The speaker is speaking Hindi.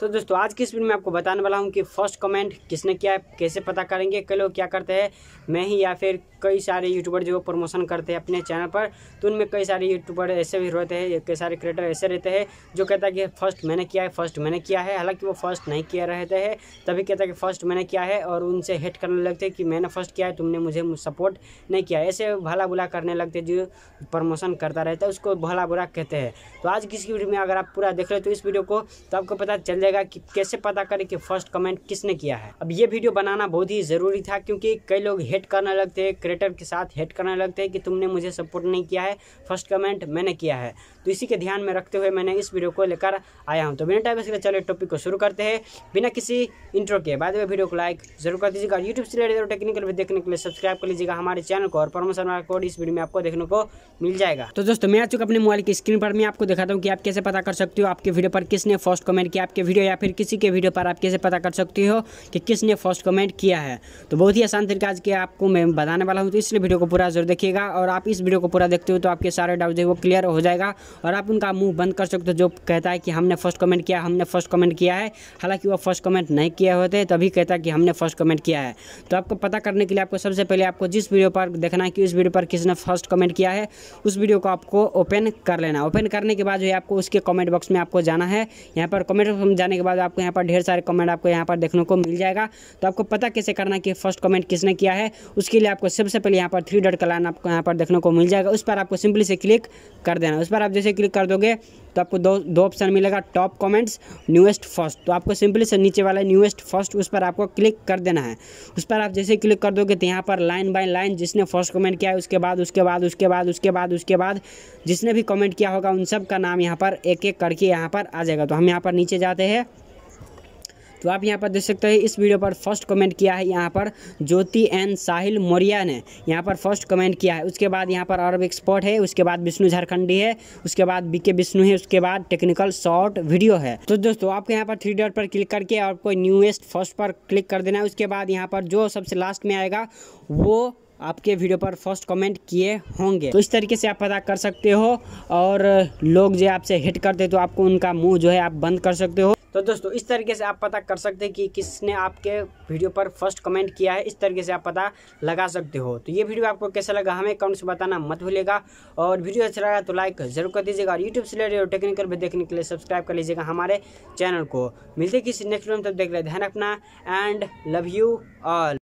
तो दोस्तों आज की इस वीडियो में आपको बताने वाला हूँ कि फर्स्ट कमेंट किसने किया है कैसे पता करेंगे कई लोग क्या करते हैं मैं ही या फिर कई सारे यूट्यूबर जो प्रमोशन करते हैं अपने चैनल पर तो उनमें कई सारे यूट्यूबर ऐसे भी रहते हैं कई सारे क्रिएटर ऐसे रहते हैं जो कहता है कि फर्स्ट मैंने किया है फर्स्ट मैंने किया है हालांकि वो फर्स्ट नहीं किया रहते हैं तभी कहता है कि फर्स्ट मैंने किया है और उनसे हेट करने लगते कि मैंने फर्स्ट किया है तुमने मुझे सपोर्ट नहीं किया ऐसे भला बुला करने लगते जो प्रमोशन करता रहता है उसको भला बुरा कहते हैं तो आज किसी वीडियो में अगर आप पूरा देख रहे हो तो इस वीडियो को तो आपको पता चल કે કેસે પતા કરે કે ફર્સ્ટ કમેન્ટ કિસને કિયા હે અબ યે વિડિયો બનાના બહોત જ જરૂરી થા ક્યોકી કઈ લોગ હેટ કરને લગતે હે ક્રિએટર કે સાથ હેટ કરને લગતે હે કે તુમને મુજે સપોર્ટ નહીં કિયા હે ફર્સ્ટ કમેન્ટ મેને કિયા હે તો ઇસી કે ધ્યાન મે રખતે હુએ મેને ઇસ વિડિયો કો લેકર આયા હુમ તો બિના ટાઈમ વેસ્ટે ચાલો ટોપિક કો શુરુ કરતે હે બિના કિસી ઇન્ટ્રો કે બાય ધ વે વિડિયો કો લાઈક જરૂર કર દીજીએગા YouTube ચેનલ દેખો ટેકનિકલ વે દેખને કે લિયે સબસ્ક્રાઇબ કર લીજીએગા હમારે ચેનલ કો ઓર પ્રમોશનલ કોડ ઇસ વિડિયો મે આપકો દેખને કો મિલ જાયેગા તો દોસ્તો મે આ ચૂક અપને મોબાઈલ કે સ્ક્રીન પર મે આપકો દિખાતા હુ કે આપ કેસે પતા કર સકતે હો આપકે વિડિયો वीडियो या फिर किसी के वीडियो पर आप कैसे पता कर सकती हो कि किसने फर्स्ट कमेंट किया है तो बहुत ही आसान तरीका आज के आपको मैं बताने वाला हूँ तो इसलिए वीडियो को पूरा जरूर देखिएगा और आप इस वीडियो को पूरा देखते हो तो आपके सारे डाउट वो क्लियर हो जाएगा और आप उनका मुंह बंद कर सकते हो जो कहता है कि हमने फर्स्ट कमेंट किया हमने फर्स्ट कमेंट किया है हालांकि वो फर्स्ट कमेंट नहीं किए होते तभी कहता है कि हमने फर्स्ट कमेंट किया है तो आपको पता करने के लिए आपको सबसे पहले आपको जिस वीडियो पर देखना है कि उस वीडियो पर किसने फर्स्ट कमेंट किया है उस वीडियो को आपको ओपन कर लेना ओपन करने के बाद जो है आपको उसके कमेंट बॉक्स में आपको जाना है यहाँ पर कमेंट बॉक्स में जाने के बाद आपको यहाँ पर ढेर सारे कमेंट आपको यहाँ पर देखने को मिल जाएगा तो आपको पता कैसे करना कि फर्स्ट कमेंट किसने किया है उसके लिए आपको सबसे पहले यहाँ पर थ्री डॉट का लाइन आपको यहाँ पर देखने को मिल जाएगा उस पर आपको सिंपली से क्लिक कर देना उस पर आप जैसे क्लिक कर दोगे तो आपको दो दो ऑप्शन मिलेगा टॉप कमेंट्स न्यूएस्ट फर्स्ट तो आपको सिंपली से नीचे वाला न्यूएस्ट फर्स्ट उस पर आपको क्लिक कर देना है उस पर आप जैसे क्लिक कर दोगे तो यहाँ पर लाइन बाय लाइन जिसने फर्स्ट कमेंट किया है उसके बाद उसके बाद उसके बाद उसके बाद उसके बाद जिसने भी कमेंट किया होगा उन सब का नाम यहाँ पर एक एक करके यहाँ पर आ जाएगा तो हम यहाँ पर नीचे जाते हैं तो आप यहाँ पर देख सकते हैं इस वीडियो पर फर्स्ट कमेंट किया है यहाँ पर ज्योति एन साहिल मौर्या ने यहाँ पर फर्स्ट कमेंट किया है उसके बाद यहाँ पर अरब एक्सपर्ट है उसके बाद विष्णु झारखंडी है उसके बाद बीके विष्णु है उसके बाद टेक्निकल शॉर्ट वीडियो है तो दोस्तों आपको यहाँ पर थ्री डॉट पर क्लिक करके और कोई न्यूएस्ट फर्स्ट पर क्लिक कर देना है उसके बाद यहाँ पर जो सबसे लास्ट में आएगा वो आपके वीडियो पर फर्स्ट कमेंट किए होंगे तो इस तरीके से आप पता कर सकते हो और लोग जो आपसे हिट करते तो आपको उनका मुंह जो है आप बंद कर सकते हो तो दोस्तों इस तरीके से आप पता कर सकते हैं कि किसने आपके वीडियो पर फर्स्ट कमेंट किया है इस तरीके से आप पता लगा सकते हो तो ये वीडियो आपको कैसा लगा हमें कमेंट्स बताना मत भूलेगा और वीडियो अच्छा लगा तो लाइक जरूर कर दीजिएगा और यूट्यूब से रिलेटेड टेक्निकल भी देखने के लिए सब्सक्राइब कर लीजिएगा हमारे चैनल को मिलते किसी नेक्स्ट वीडियो में तब देख रहे ध्यान रखना एंड लव यू ऑल